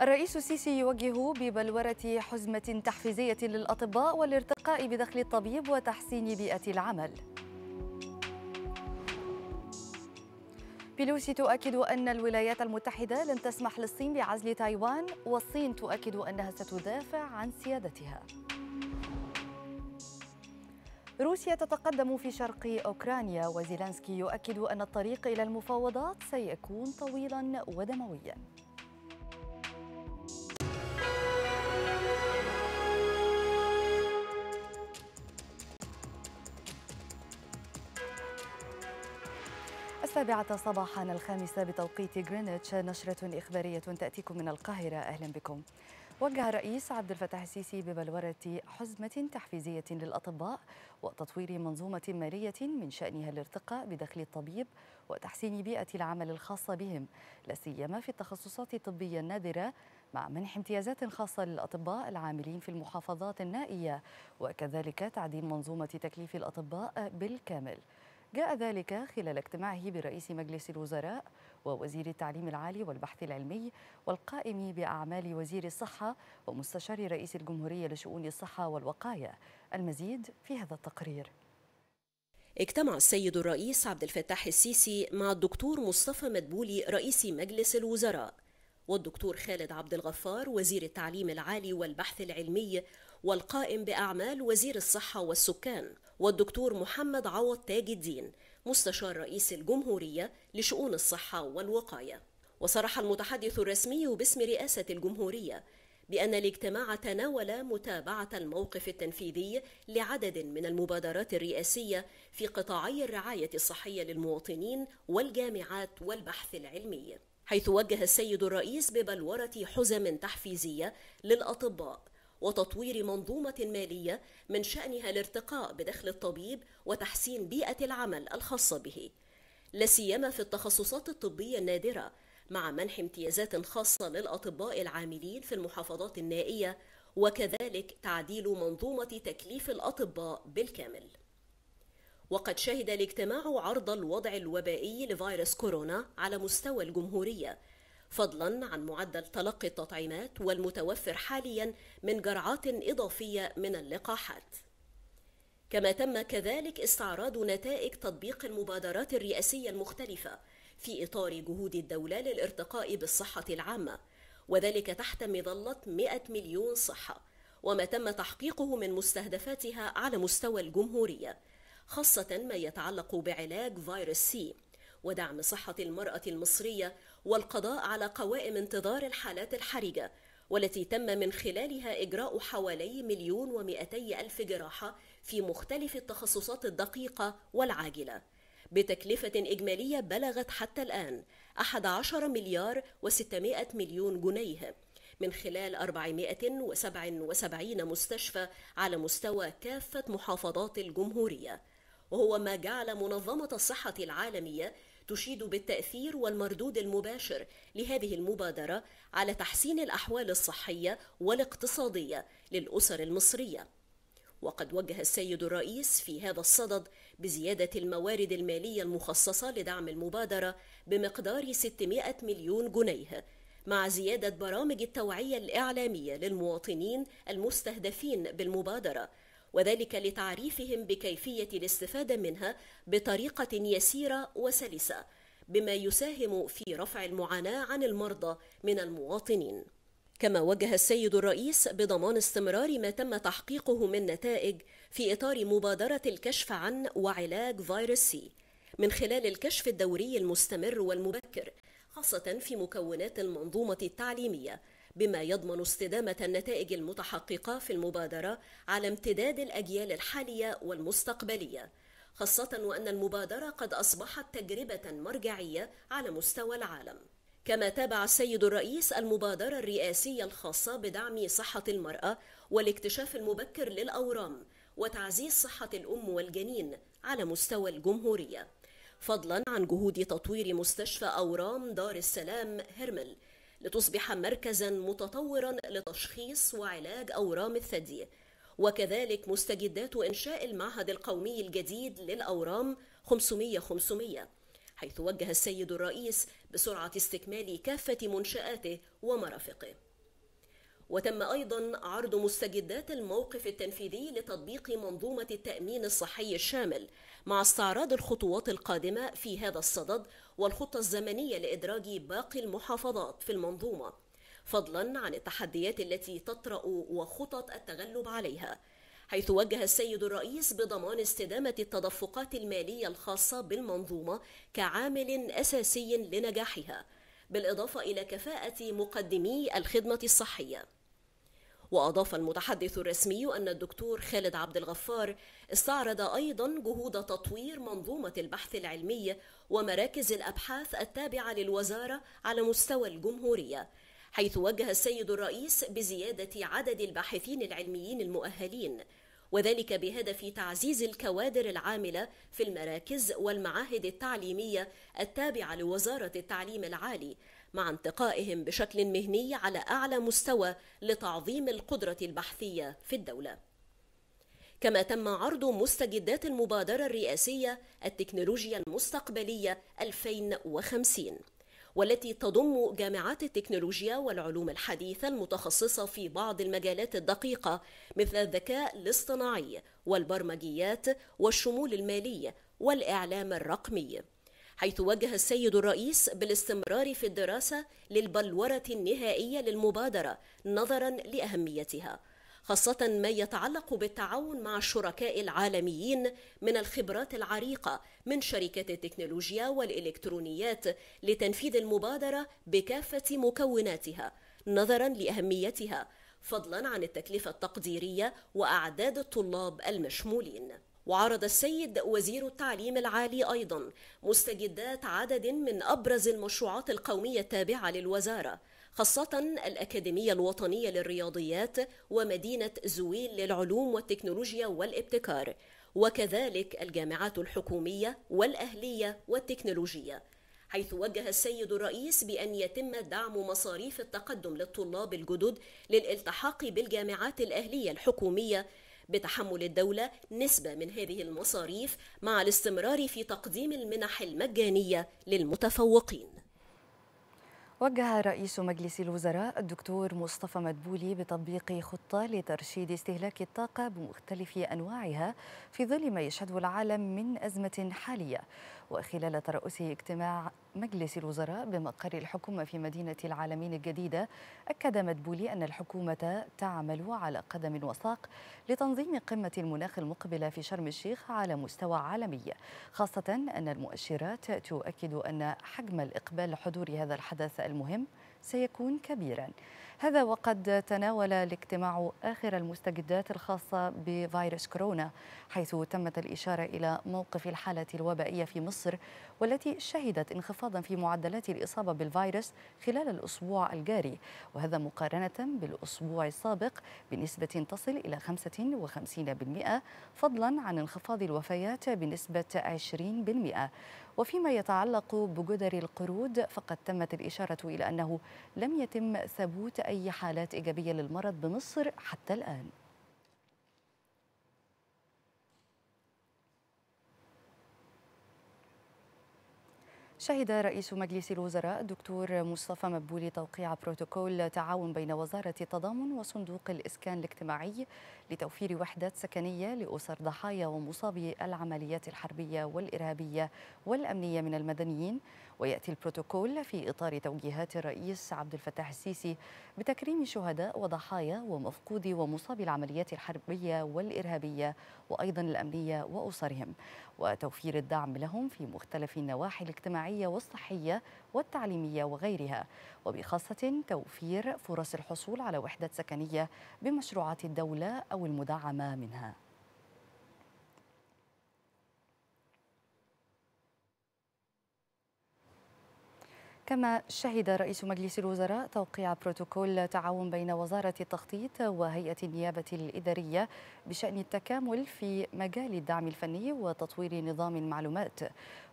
الرئيس السيسي يوجه ببلورة حزمة تحفيزية للأطباء والارتقاء بدخل الطبيب وتحسين بيئة العمل بيلوسي تؤكد أن الولايات المتحدة لن تسمح للصين بعزل تايوان والصين تؤكد أنها ستدافع عن سيادتها روسيا تتقدم في شرق أوكرانيا وزيلانسكي يؤكد أن الطريق إلى المفاوضات سيكون طويلا ودمويا السابعة صباحا الخامسة بتوقيت غرينتش نشرة إخبارية تأتيكم من القاهرة أهلا بكم وجه الرئيس عبد الفتاح السيسي ببلورة حزمة تحفيزية للأطباء وتطوير منظومة مالية من شأنها الارتقاء بدخل الطبيب وتحسين بيئة العمل الخاصة بهم لا سيما في التخصصات الطبية النادرة مع منح امتيازات خاصة للأطباء العاملين في المحافظات النائية وكذلك تعديل منظومة تكليف الأطباء بالكامل جاء ذلك خلال اجتماعه برئيس مجلس الوزراء ووزير التعليم العالي والبحث العلمي والقائم بأعمال وزير الصحة ومستشار رئيس الجمهورية لشؤون الصحة والوقاية المزيد في هذا التقرير اجتمع السيد الرئيس عبد الفتاح السيسي مع الدكتور مصطفى مدبولي رئيس مجلس الوزراء والدكتور خالد عبد الغفار وزير التعليم العالي والبحث العلمي والقائم باعمال وزير الصحه والسكان والدكتور محمد عوض تاج الدين مستشار رئيس الجمهورية لشؤون الصحة والوقاية وصرح المتحدث الرسمي باسم رئاسة الجمهورية بأن الاجتماع تناول متابعة الموقف التنفيذي لعدد من المبادرات الرئاسية في قطاعي الرعاية الصحية للمواطنين والجامعات والبحث العلمي حيث وجه السيد الرئيس ببلورة حزم تحفيزية للأطباء وتطوير منظومة مالية من شأنها الارتقاء بدخل الطبيب وتحسين بيئة العمل الخاصة به، لاسيما في التخصصات الطبية النادرة مع منح امتيازات خاصة للأطباء العاملين في المحافظات النائية وكذلك تعديل منظومة تكليف الأطباء بالكامل. وقد شهد الاجتماع عرض الوضع الوبائي لفيروس كورونا على مستوى الجمهورية فضلا عن معدل تلقي التطعيمات والمتوفر حاليا من جرعات اضافيه من اللقاحات كما تم كذلك استعراض نتائج تطبيق المبادرات الرئاسيه المختلفه في اطار جهود الدوله للارتقاء بالصحه العامه وذلك تحت مظله 100 مليون صحه وما تم تحقيقه من مستهدفاتها على مستوى الجمهوريه خاصه ما يتعلق بعلاج فيروس سي ودعم صحة المرأة المصرية والقضاء على قوائم انتظار الحالات الحرجة والتي تم من خلالها إجراء حوالي مليون ومئتي ألف جراحة في مختلف التخصصات الدقيقة والعاجلة بتكلفة إجمالية بلغت حتى الآن 11 مليار و600 مليون جنيه من خلال 477 مستشفى على مستوى كافة محافظات الجمهورية وهو ما جعل منظمة الصحة العالمية تشيد بالتأثير والمردود المباشر لهذه المبادرة على تحسين الأحوال الصحية والاقتصادية للأسر المصرية. وقد وجه السيد الرئيس في هذا الصدد بزيادة الموارد المالية المخصصة لدعم المبادرة بمقدار 600 مليون جنيه مع زيادة برامج التوعية الإعلامية للمواطنين المستهدفين بالمبادرة وذلك لتعريفهم بكيفية الاستفادة منها بطريقة يسيرة وسلسة بما يساهم في رفع المعاناة عن المرضى من المواطنين كما وجه السيد الرئيس بضمان استمرار ما تم تحقيقه من نتائج في إطار مبادرة الكشف عن وعلاج فيروس سي من خلال الكشف الدوري المستمر والمبكر خاصة في مكونات المنظومة التعليمية بما يضمن استدامة النتائج المتحققة في المبادرة على امتداد الأجيال الحالية والمستقبلية خاصة وأن المبادرة قد أصبحت تجربة مرجعية على مستوى العالم كما تابع السيد الرئيس المبادرة الرئاسية الخاصة بدعم صحة المرأة والاكتشاف المبكر للأورام وتعزيز صحة الأم والجنين على مستوى الجمهورية فضلا عن جهود تطوير مستشفى أورام دار السلام هرمل لتصبح مركزا متطورا لتشخيص وعلاج أورام الثدي وكذلك مستجدات إنشاء المعهد القومي الجديد للأورام 500 500 حيث وجه السيد الرئيس بسرعة استكمال كافة منشآته ومرافقه وتم أيضا عرض مستجدات الموقف التنفيذي لتطبيق منظومة التأمين الصحي الشامل مع استعراض الخطوات القادمة في هذا الصدد والخطة الزمنية لإدراج باقي المحافظات في المنظومة فضلا عن التحديات التي تطرأ وخطط التغلب عليها حيث وجه السيد الرئيس بضمان استدامة التدفقات المالية الخاصة بالمنظومة كعامل أساسي لنجاحها بالإضافة إلى كفاءة مقدمي الخدمة الصحية وأضاف المتحدث الرسمي أن الدكتور خالد عبد الغفار استعرض أيضا جهود تطوير منظومة البحث العلمي ومراكز الأبحاث التابعة للوزارة على مستوى الجمهورية حيث وجه السيد الرئيس بزيادة عدد الباحثين العلميين المؤهلين وذلك بهدف تعزيز الكوادر العامله في المراكز والمعاهد التعليميه التابعه لوزاره التعليم العالي مع انتقائهم بشكل مهني على أعلى مستوى لتعظيم القدرة البحثية في الدولة كما تم عرض مستجدات المبادرة الرئاسية التكنولوجيا المستقبلية 2050 والتي تضم جامعات التكنولوجيا والعلوم الحديثة المتخصصة في بعض المجالات الدقيقة مثل الذكاء الاصطناعي والبرمجيات والشمول المالي والإعلام الرقمي حيث وجه السيد الرئيس بالاستمرار في الدراسة للبلورة النهائية للمبادرة نظرا لأهميتها خاصة ما يتعلق بالتعاون مع الشركاء العالميين من الخبرات العريقة من شركات التكنولوجيا والإلكترونيات لتنفيذ المبادرة بكافة مكوناتها نظرا لأهميتها فضلا عن التكلفة التقديرية وأعداد الطلاب المشمولين وعرض السيد وزير التعليم العالي أيضا مستجدات عدد من أبرز المشروعات القومية التابعة للوزارة خاصة الأكاديمية الوطنية للرياضيات ومدينة زويل للعلوم والتكنولوجيا والابتكار وكذلك الجامعات الحكومية والأهلية والتكنولوجية حيث وجه السيد الرئيس بأن يتم دعم مصاريف التقدم للطلاب الجدد للالتحاق بالجامعات الأهلية الحكومية بتحمل الدولة نسبة من هذه المصاريف مع الاستمرار في تقديم المنح المجانية للمتفوقين وجه رئيس مجلس الوزراء الدكتور مصطفى مدبولي بتطبيق خطة لترشيد استهلاك الطاقة بمختلف أنواعها في ظل ما يشهده العالم من أزمة حالية وخلال ترأسه اجتماع مجلس الوزراء بمقر الحكومة في مدينة العالمين الجديدة أكد مدبولي أن الحكومة تعمل على قدم وساق لتنظيم قمة المناخ المقبلة في شرم الشيخ على مستوى عالمي خاصة أن المؤشرات تؤكد أن حجم الإقبال لحضور هذا الحدث المهم سيكون كبيرا هذا وقد تناول الاجتماع آخر المستجدات الخاصة بفيروس كورونا حيث تمت الإشارة إلى موقف الحالة الوبائية في مصر والتي شهدت انخفاضا في معدلات الإصابة بالفيروس خلال الأسبوع الجاري وهذا مقارنة بالأسبوع السابق بنسبة تصل إلى 55% فضلا عن انخفاض الوفيات بنسبة 20% وفيما يتعلق بجدر القرود فقد تمت الإشارة إلى أنه لم يتم ثبوت أي حالات إيجابية للمرض بمصر حتى الآن شهد رئيس مجلس الوزراء الدكتور مصطفى مبولي توقيع بروتوكول تعاون بين وزارة التضامن وصندوق الإسكان الاجتماعي لتوفير وحدات سكنية لأسر ضحايا ومصابي العمليات الحربية والإرهابية والأمنية من المدنيين ويأتي البروتوكول في إطار توجيهات الرئيس عبد الفتاح السيسي بتكريم شهداء وضحايا ومفقودي ومصابي العمليات الحربية والإرهابية وأيضا الأمنية وأسرهم وتوفير الدعم لهم في مختلف النواحي الاجتماعية والصحية والتعليمية وغيرها وبخاصة توفير فرص الحصول على وحدات سكنية بمشروعات الدولة أو المدعمة منها كما شهد رئيس مجلس الوزراء توقيع بروتوكول تعاون بين وزارة التخطيط وهيئة النيابة الإدارية بشأن التكامل في مجال الدعم الفني وتطوير نظام المعلومات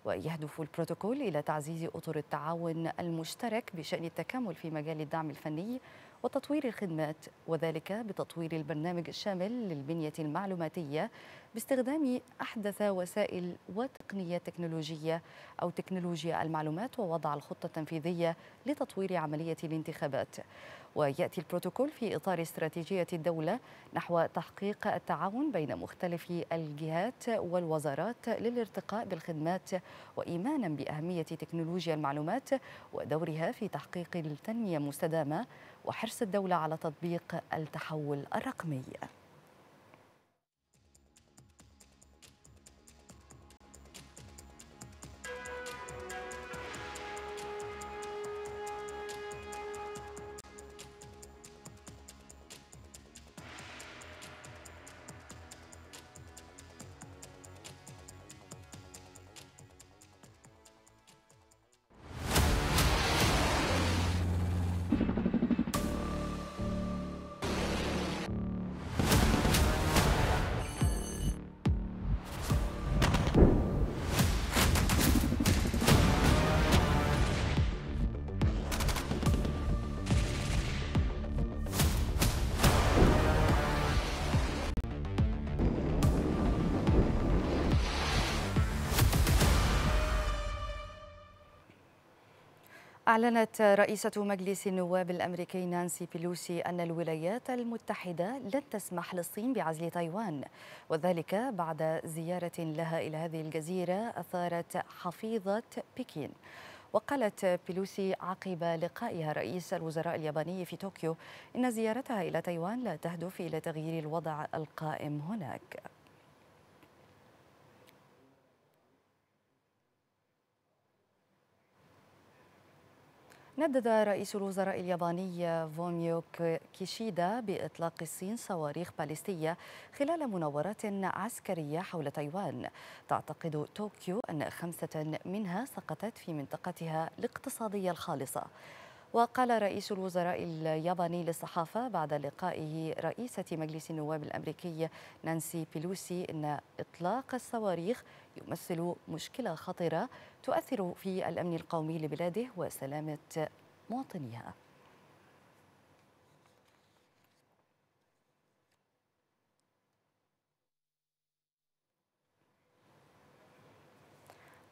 ويهدف البروتوكول إلى تعزيز أطر التعاون المشترك بشأن التكامل في مجال الدعم الفني وتطوير الخدمات وذلك بتطوير البرنامج الشامل للبنية المعلوماتية باستخدام أحدث وسائل وتقنيات تكنولوجية أو تكنولوجيا المعلومات ووضع الخطة التنفيذية لتطوير عملية الانتخابات ويأتي البروتوكول في إطار استراتيجية الدولة نحو تحقيق التعاون بين مختلف الجهات والوزارات للارتقاء بالخدمات وإيمانا بأهمية تكنولوجيا المعلومات ودورها في تحقيق التنمية المستدامة وحرص الدولة على تطبيق التحول الرقمي أعلنت رئيسة مجلس النواب الأمريكي نانسي بيلوسي أن الولايات المتحدة لن تسمح للصين بعزل تايوان وذلك بعد زيارة لها إلى هذه الجزيرة أثارت حفيظة بكين وقالت بيلوسي عقب لقائها رئيس الوزراء الياباني في طوكيو إن زيارتها إلى تايوان لا تهدف إلى تغيير الوضع القائم هناك ندد رئيس الوزراء الياباني فوميو كيشيدا بإطلاق الصين صواريخ باليستية خلال مناورات عسكرية حول تايوان تعتقد طوكيو أن خمسة منها سقطت في منطقتها الاقتصادية الخالصة وقال رئيس الوزراء الياباني للصحافة بعد لقائه رئيسة مجلس النواب الأمريكي نانسي بيلوسي أن إطلاق الصواريخ يمثل مشكلة خطرة تؤثر في الأمن القومي لبلاده وسلامة مواطنيها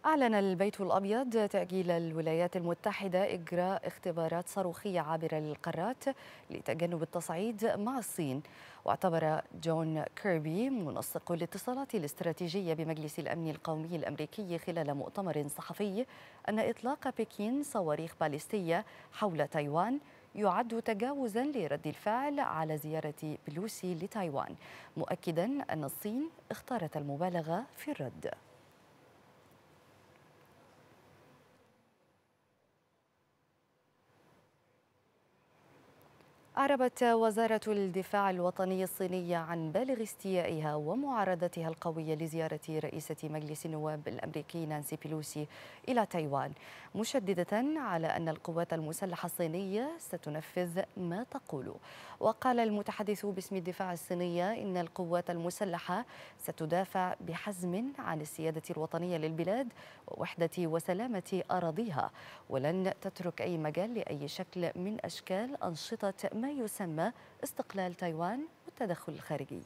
أعلن البيت الأبيض تأجيل الولايات المتحدة إجراء اختبارات صاروخية عابرة للقارات لتجنب التصعيد مع الصين واعتبر جون كيربي منسق الاتصالات الاستراتيجية بمجلس الأمن القومي الأمريكي خلال مؤتمر صحفي أن إطلاق بكين صواريخ باليستية حول تايوان يعد تجاوزا لرد الفعل على زيارة بلوسي لتايوان مؤكدا أن الصين اختارت المبالغة في الرد أعربت وزارة الدفاع الوطني الصينية عن بالغ استيائها ومعارضتها القوية لزيارة رئيسة مجلس النواب الأمريكي نانسي بيلوسي إلى تايوان مشددة على أن القوات المسلحة الصينية ستنفذ ما تقوله وقال المتحدث باسم الدفاع الصينية إن القوات المسلحة ستدافع بحزم عن السيادة الوطنية للبلاد ووحدة وسلامة أراضيها ولن تترك أي مجال لأي شكل من أشكال أنشطة ما يسمى استقلال تايوان والتدخل الخارجي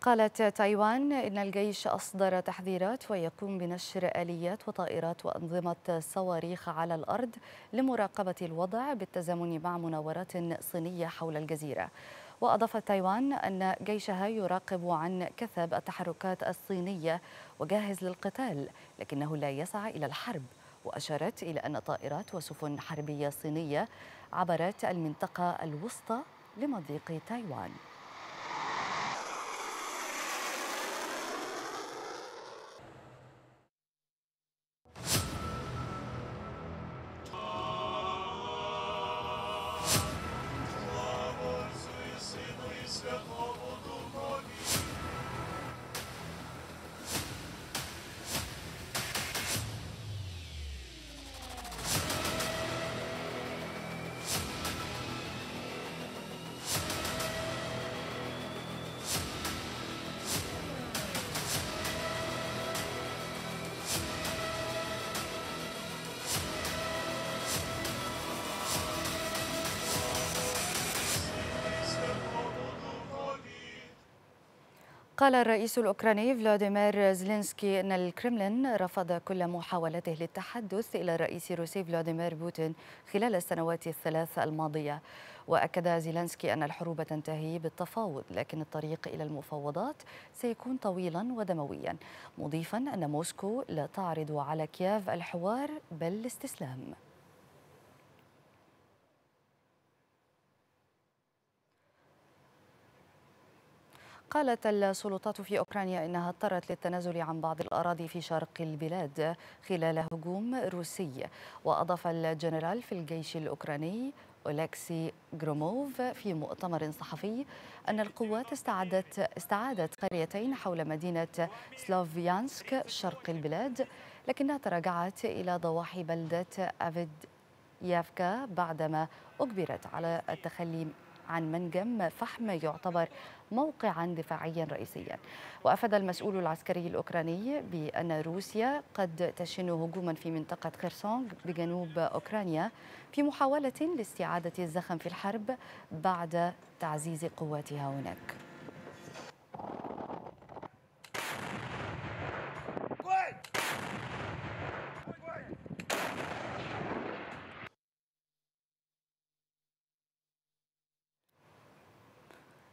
قالت تايوان إن الجيش أصدر تحذيرات ويقوم بنشر آليات وطائرات وأنظمة صواريخ على الأرض لمراقبة الوضع بالتزامن مع مناورات صينية حول الجزيرة وأضافت تايوان أن جيشها يراقب عن كثب التحركات الصينية وجاهز للقتال لكنه لا يسعى إلى الحرب وأشارت إلى أن طائرات وسفن حربية صينية عبرت المنطقة الوسطى لمضيق تايوان قال الرئيس الأوكراني فلاديمير زلينسكي أن الكرملين رفض كل محاولته للتحدث إلى الرئيس الروسي فلاديمير بوتين خلال السنوات الثلاث الماضية وأكد زيلانسكي أن الحروب تنتهي بالتفاوض لكن الطريق إلى المفاوضات سيكون طويلا ودمويا مضيفا أن موسكو لا تعرض على كييف الحوار بل الاستسلام قالت السلطات في أوكرانيا إنها اضطرت للتنازل عن بعض الأراضي في شرق البلاد خلال هجوم روسي وأضاف الجنرال في الجيش الأوكراني أولكسي غروموف في مؤتمر صحفي أن القوات استعادت استعادت قريتين حول مدينة سلوفيانسك شرق البلاد لكنها تراجعت إلى ضواحي بلدة أفيد يافكا بعدما أجبرت على التخلي عن منجم فحم يعتبر موقعا دفاعيا رئيسيا وأفاد المسؤول العسكري الأوكراني بأن روسيا قد تشن هجوما في منطقة خرسونغ بجنوب أوكرانيا في محاولة لاستعادة الزخم في الحرب بعد تعزيز قواتها هناك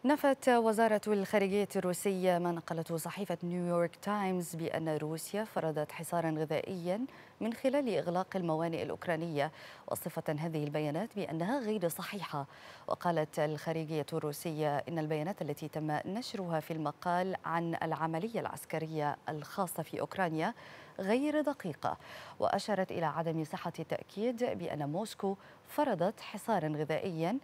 نفت وزارة الخارجية الروسية ما نقلته صحيفة نيويورك تايمز بأن روسيا فرضت حصارا غذائيا من خلال إغلاق الموانئ الأوكرانية وصفة هذه البيانات بأنها غير صحيحة وقالت الخارجية الروسية إن البيانات التي تم نشرها في المقال عن العملية العسكرية الخاصة في أوكرانيا غير دقيقة وأشارت إلى عدم صحة التأكيد بأن موسكو فرضت حصارا غذائيا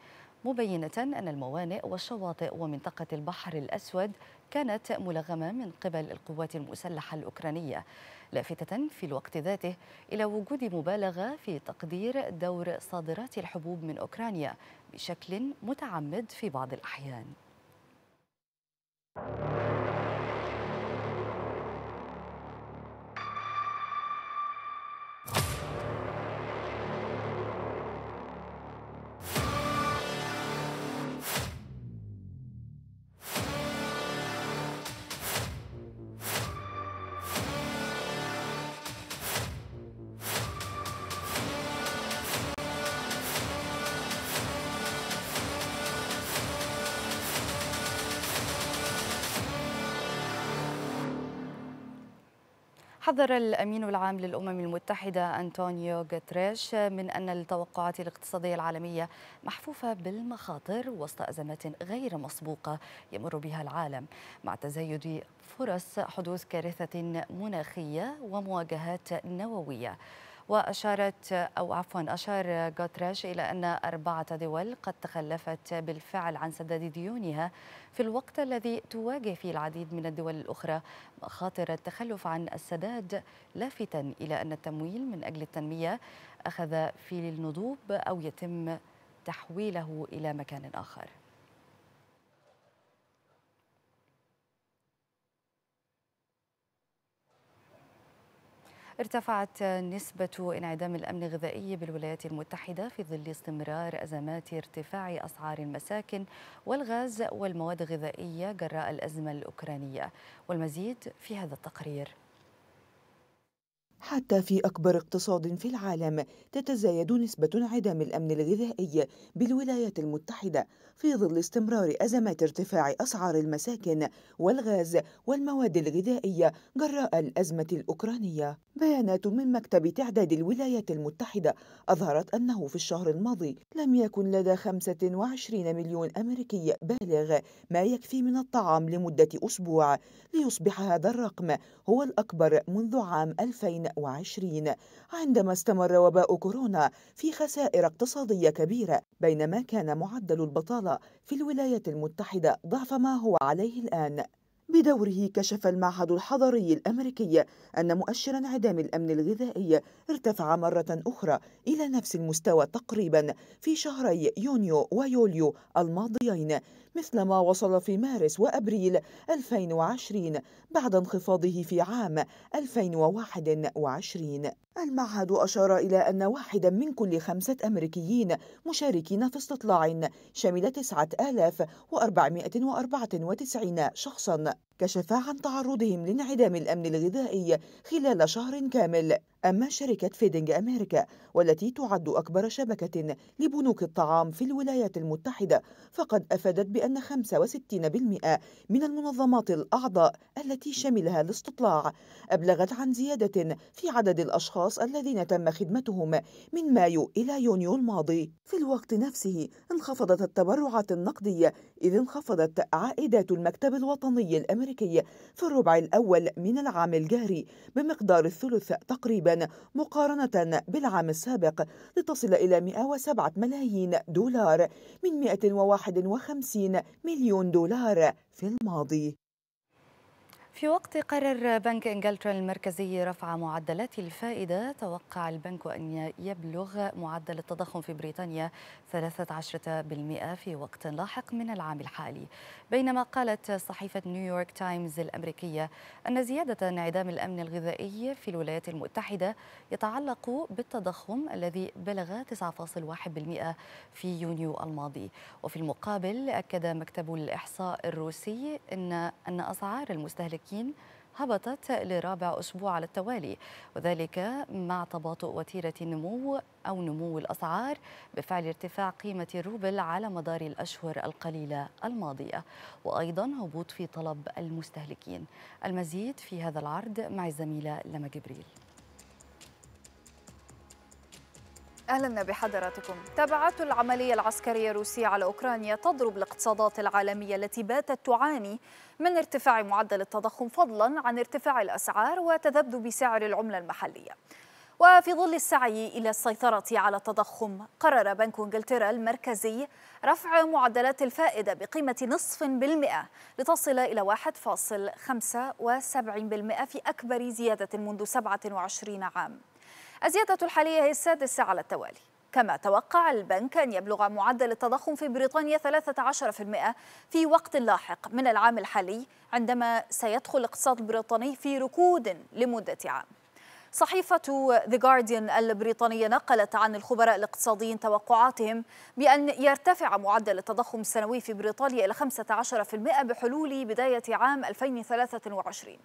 مبينة أن الموانئ والشواطئ ومنطقة البحر الأسود كانت ملغمة من قبل القوات المسلحة الأوكرانية لافتة في الوقت ذاته إلى وجود مبالغة في تقدير دور صادرات الحبوب من أوكرانيا بشكل متعمد في بعض الأحيان. حذر الأمين العام للأمم المتحدة أنطونيو غوتريش من أن التوقعات الاقتصادية العالمية محفوفة بالمخاطر وسط أزمات غير مسبوقة يمر بها العالم مع تزايد فرص حدوث كارثة مناخية ومواجهات نووية وأشارت أو عفوا أشار غوتريش إلى أن أربعة دول قد تخلفت بالفعل عن سداد ديونها في الوقت الذي تواجه فيه العديد من الدول الأخرى مخاطر التخلف عن السداد لافتا إلى أن التمويل من أجل التنمية أخذ في النضوب أو يتم تحويله إلى مكان آخر ارتفعت نسبة انعدام الأمن الغذائي بالولايات المتحدة في ظل استمرار أزمات ارتفاع أسعار المساكن والغاز والمواد الغذائية جراء الأزمة الأوكرانية والمزيد في هذا التقرير حتى في أكبر اقتصاد في العالم تتزايد نسبة انعدام الأمن الغذائي بالولايات المتحدة في ظل استمرار أزمات ارتفاع أسعار المساكن والغاز والمواد الغذائية جراء الأزمة الأوكرانية. بيانات من مكتب تعداد الولايات المتحدة أظهرت أنه في الشهر الماضي لم يكن لدى 25 مليون أمريكي بالغ ما يكفي من الطعام لمدة أسبوع ليصبح هذا الرقم هو الأكبر منذ عام 2000 2020 عندما استمر وباء كورونا في خسائر اقتصادية كبيرة بينما كان معدل البطالة في الولايات المتحدة ضعف ما هو عليه الآن بدوره كشف المعهد الحضري الامريكي ان مؤشر انعدام الامن الغذائي ارتفع مره اخرى الى نفس المستوى تقريبا في شهري يونيو ويوليو الماضيين مثل ما وصل في مارس وأبريل 2020 بعد انخفاضه في عام 2021 المعهد أشار إلى أن واحدا من كل خمسة أمريكيين مشاركين في استطلاع شمل 9494 شخصا كشفا عن تعرضهم لانعدام الأمن الغذائي خلال شهر كامل أما شركة فيدنج أمريكا والتي تعد أكبر شبكة لبنوك الطعام في الولايات المتحدة فقد أفادت بأن 65% من المنظمات الأعضاء التي شملها الاستطلاع أبلغت عن زيادة في عدد الأشخاص الذين تم خدمتهم من مايو إلى يونيو الماضي في الوقت نفسه انخفضت التبرعات النقدية إذ انخفضت عائدات المكتب الوطني الأمريكي في الربع الأول من العام الجاري بمقدار الثلث تقريبا مقارنة بالعام السابق لتصل إلى 107 ملايين دولار من 151 مليون دولار في الماضي في وقت قرر بنك انجلترا المركزي رفع معدلات الفائدة توقع البنك أن يبلغ معدل التضخم في بريطانيا 13% في وقت لاحق من العام الحالي بينما قالت صحيفة نيويورك تايمز الأمريكية أن زيادة انعدام الأمن الغذائي في الولايات المتحدة يتعلق بالتضخم الذي بلغ 9.1% في يونيو الماضي وفي المقابل أكد مكتب الإحصاء الروسي أن أن أسعار المستهلك الأمريكيين هبطت لرابع أسبوع على التوالي وذلك مع تباطؤ وتيرة النمو أو نمو الأسعار بفعل ارتفاع قيمة الروبل على مدار الأشهر القليلة الماضية وأيضا هبوط في طلب المستهلكين المزيد في هذا العرض مع الزميلة لما جبريل أهلا بحضراتكم تبعات العملية العسكرية الروسية على أوكرانيا تضرب الاقتصادات العالمية التي باتت تعاني من ارتفاع معدل التضخم فضلا عن ارتفاع الأسعار وتذبذب سعر العملة المحلية وفي ظل السعي إلى السيطرة على التضخم قرر بنك انجلترا المركزي رفع معدلات الفائدة بقيمة نصف بالمئة لتصل إلى 1.75% في أكبر زيادة منذ 27 عام الزيادة الحالية هي السادسة على التوالي كما توقع البنك أن يبلغ معدل التضخم في بريطانيا 13% في وقت لاحق من العام الحالي عندما سيدخل الاقتصاد البريطاني في ركود لمدة عام صحيفة ذا جارديان البريطانية نقلت عن الخبراء الاقتصاديين توقعاتهم بأن يرتفع معدل التضخم السنوي في بريطانيا إلى 15% بحلول بداية عام 2023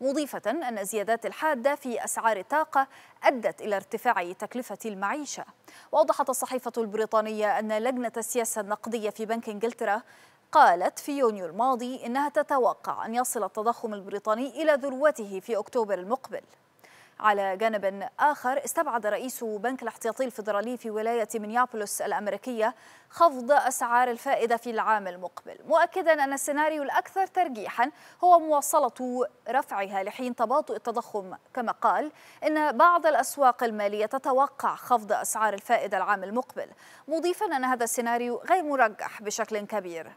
مضيفة أن الزيادات الحادة في أسعار الطاقة أدت إلى ارتفاع تكلفة المعيشة وأوضحت الصحيفة البريطانية أن لجنة السياسة النقدية في بنك إنجلترا قالت في يونيو الماضي إنها تتوقع أن يصل التضخم البريطاني إلى ذروته في أكتوبر المقبل على جانب آخر استبعد رئيس بنك الاحتياطي الفيدرالي في ولاية منيابوليس الأمريكية خفض أسعار الفائدة في العام المقبل مؤكدا أن السيناريو الأكثر ترجيحا هو مواصلة رفعها لحين تباطؤ التضخم كما قال إن بعض الأسواق المالية تتوقع خفض أسعار الفائدة العام المقبل مضيفا أن هذا السيناريو غير مرجح بشكل كبير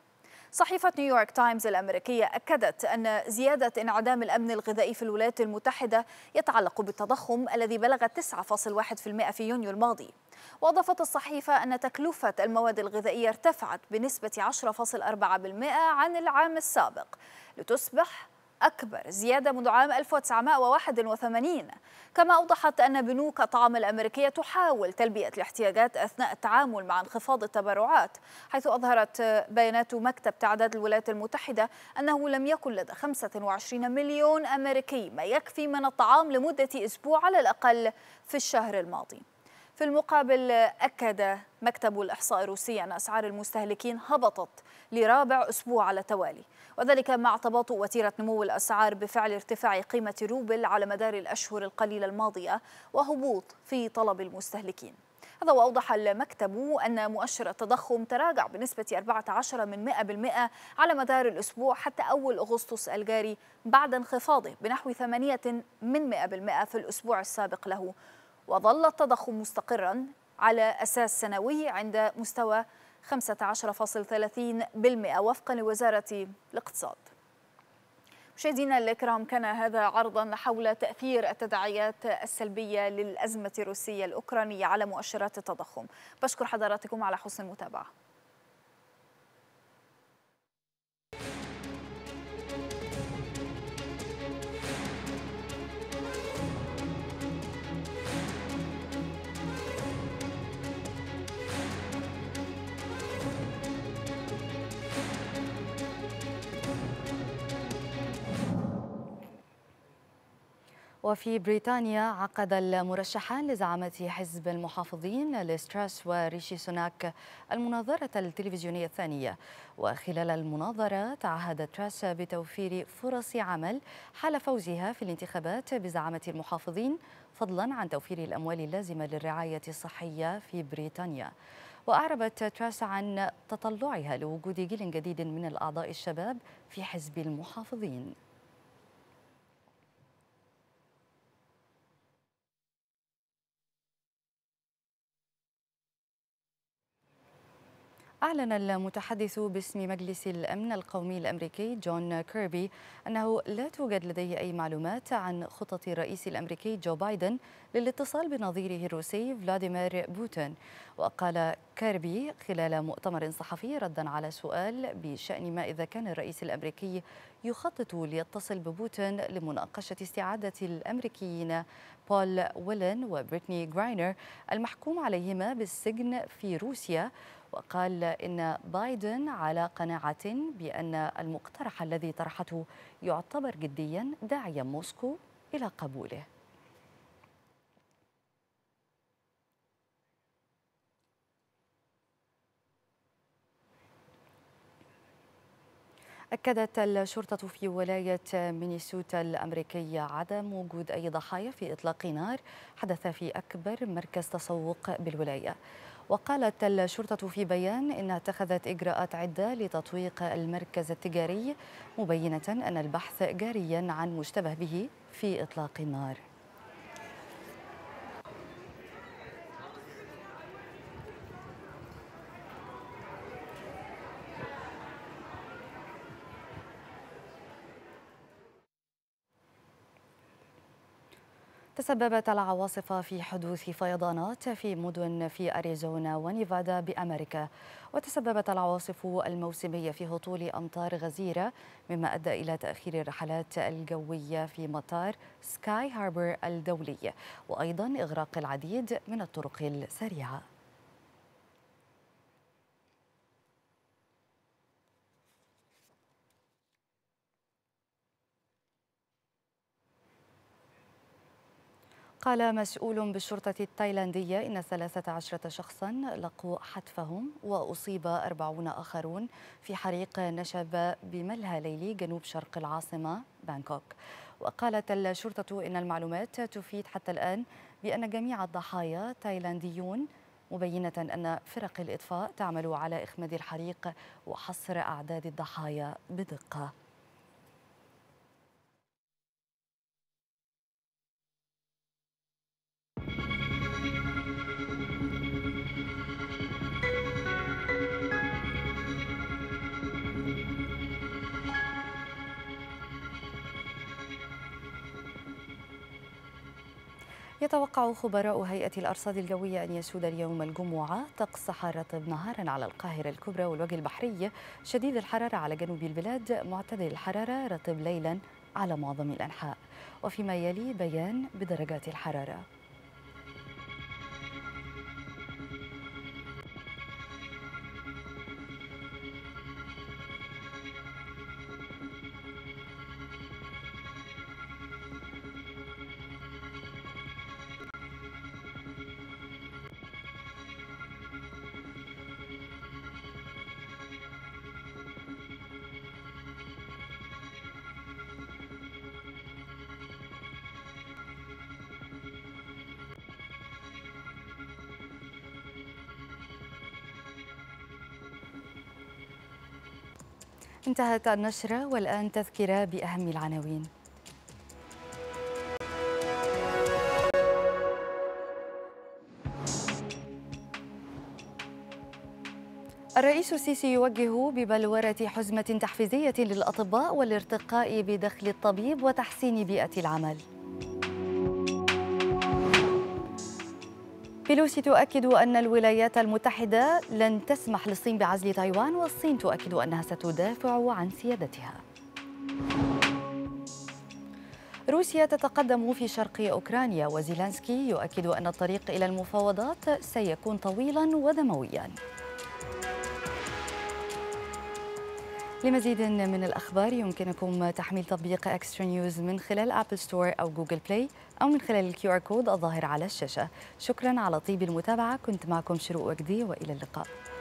صحيفة نيويورك تايمز الأمريكية أكدت أن زيادة انعدام الأمن الغذائي في الولايات المتحدة يتعلق بالتضخم الذي بلغ 9.1% في يونيو الماضي وأضافت الصحيفة أن تكلفة المواد الغذائية ارتفعت بنسبة 10.4% عن العام السابق لتصبح أكبر زيادة منذ عام 1981 كما أوضحت أن بنوك الطعام الأمريكية تحاول تلبية الاحتياجات أثناء التعامل مع انخفاض التبرعات حيث أظهرت بيانات مكتب تعداد الولايات المتحدة أنه لم يكن لدى 25 مليون أمريكي ما يكفي من الطعام لمدة أسبوع على الأقل في الشهر الماضي في المقابل أكد مكتب الإحصاء الروسي أن أسعار المستهلكين هبطت لرابع أسبوع على التوالي وذلك مع تباطؤ وتيرة نمو الأسعار بفعل ارتفاع قيمة روبل على مدار الأشهر القليلة الماضية وهبوط في طلب المستهلكين هذا وأوضح المكتب أن مؤشر التضخم تراجع بنسبة 14 من 100% على مدار الأسبوع حتى أول أغسطس الجاري بعد انخفاضه بنحو 8 من 100% في الأسبوع السابق له وظل التضخم مستقرا على أساس سنوي عند مستوى 15.30% وفقا لوزارة الاقتصاد مشاهدينا الكرام كان هذا عرضا حول تأثير التداعيات السلبية للأزمة الروسية الأوكرانية على مؤشرات التضخم بشكر حضراتكم على حسن المتابعة وفي بريطانيا عقد المرشحان لزعامة حزب المحافظين لستراس وريشي سوناك المناظرة التلفزيونية الثانية وخلال المناظرة تعهد تراس بتوفير فرص عمل حال فوزها في الانتخابات بزعامة المحافظين فضلا عن توفير الأموال اللازمة للرعاية الصحية في بريطانيا وأعربت تراس عن تطلعها لوجود جيل جديد من الأعضاء الشباب في حزب المحافظين أعلن المتحدث باسم مجلس الأمن القومي الأمريكي جون كيربي أنه لا توجد لديه أي معلومات عن خطط الرئيس الأمريكي جو بايدن للاتصال بنظيره الروسي فلاديمير بوتين وقال كيربي خلال مؤتمر صحفي ردا على سؤال بشأن ما إذا كان الرئيس الأمريكي يخطط ليتصل ببوتين لمناقشة استعادة الأمريكيين بول ويلن وبريتني جراينر المحكوم عليهما بالسجن في روسيا وقال إن بايدن على قناعة بأن المقترح الذي طرحته يعتبر جديا داعيا موسكو إلى قبوله أكدت الشرطة في ولاية مينيسوتا الأمريكية عدم وجود أي ضحايا في إطلاق نار حدث في أكبر مركز تسوق بالولاية وقالت الشرطة في بيان إنها اتخذت إجراءات عدة لتطويق المركز التجاري مبينة أن البحث جاريا عن مشتبه به في إطلاق النار تسببت العواصف في حدوث فيضانات في مدن في أريزونا ونيفادا بأمريكا وتسببت العواصف الموسمية في هطول أمطار غزيرة مما أدى إلى تأخير الرحلات الجوية في مطار سكاي هاربر الدولي وأيضا إغراق العديد من الطرق السريعة قال مسؤول بالشرطة التايلاندية إن 13 شخصا لقوا حتفهم وأصيب 40 آخرون في حريق نشب بملهى ليلي جنوب شرق العاصمة بانكوك وقالت الشرطة إن المعلومات تفيد حتى الآن بأن جميع الضحايا تايلانديون مبينة أن فرق الإطفاء تعمل على إخماد الحريق وحصر أعداد الضحايا بدقة يتوقع خبراء هيئة الأرصاد الجوية أن يسود اليوم الجمعة طقس حارة نهارا على القاهرة الكبرى والوجه البحري شديد الحرارة على جنوب البلاد معتدل الحرارة رطب ليلا على معظم الأنحاء وفيما يلي بيان بدرجات الحرارة انتهت النشرة والآن تذكرة بأهم العناوين الرئيس السيسي يوجه ببلورة حزمة تحفيزية للأطباء والارتقاء بدخل الطبيب وتحسين بيئة العمل بيلوسي تؤكد أن الولايات المتحدة لن تسمح للصين بعزل تايوان والصين تؤكد أنها ستدافع عن سيادتها روسيا تتقدم في شرق أوكرانيا وزيلانسكي يؤكد أن الطريق إلى المفاوضات سيكون طويلا ودمويا لمزيد من الأخبار يمكنكم تحميل تطبيق أكسترا نيوز من خلال أبل ستور أو جوجل بلاي أو من خلال الكيو آر كود الظاهر على الشاشة شكرا على طيب المتابعة كنت معكم شروق وجدي وإلى اللقاء